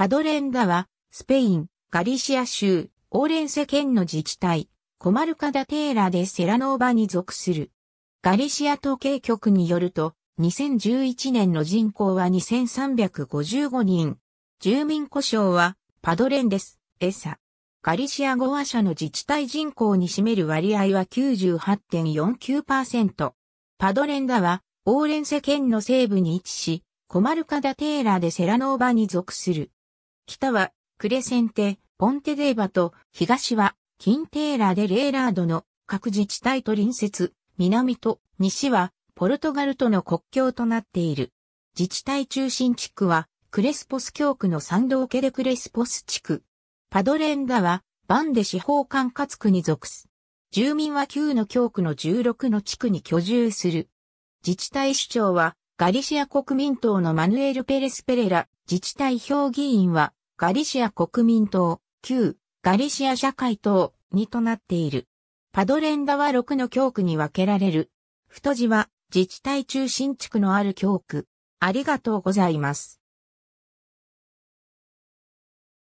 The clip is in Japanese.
パドレンダは、スペイン、ガリシア州、オーレンセ県の自治体、コマルカダテーラでセラノーバに属する。ガリシア統計局によると、2011年の人口は2355人。住民故障は、パドレンです、エサ。ガリシア語話者の自治体人口に占める割合は98.49%。パドレンダは、オーレンセ県の西部に位置し、コマルカダテーラでセラノーバに属する。北はクレセンテ、ポンテデーバと東はキンテーラでレーラードの各自治体と隣接、南と西はポルトガルとの国境となっている。自治体中心地区はクレスポス教区のサ道家ケでクレスポス地区。パドレンダはバンデ司法管轄区に属す。住民は9の教区の16の地区に居住する。自治体首長はガリシア国民党のマヌエル・ペレス・ペレラ、自治体評議員はガリシア国民党、旧、ガリシア社会党にとなっている。パドレンダは6の教区に分けられる。太字は自治体中心地区のある教区。ありがとうございます。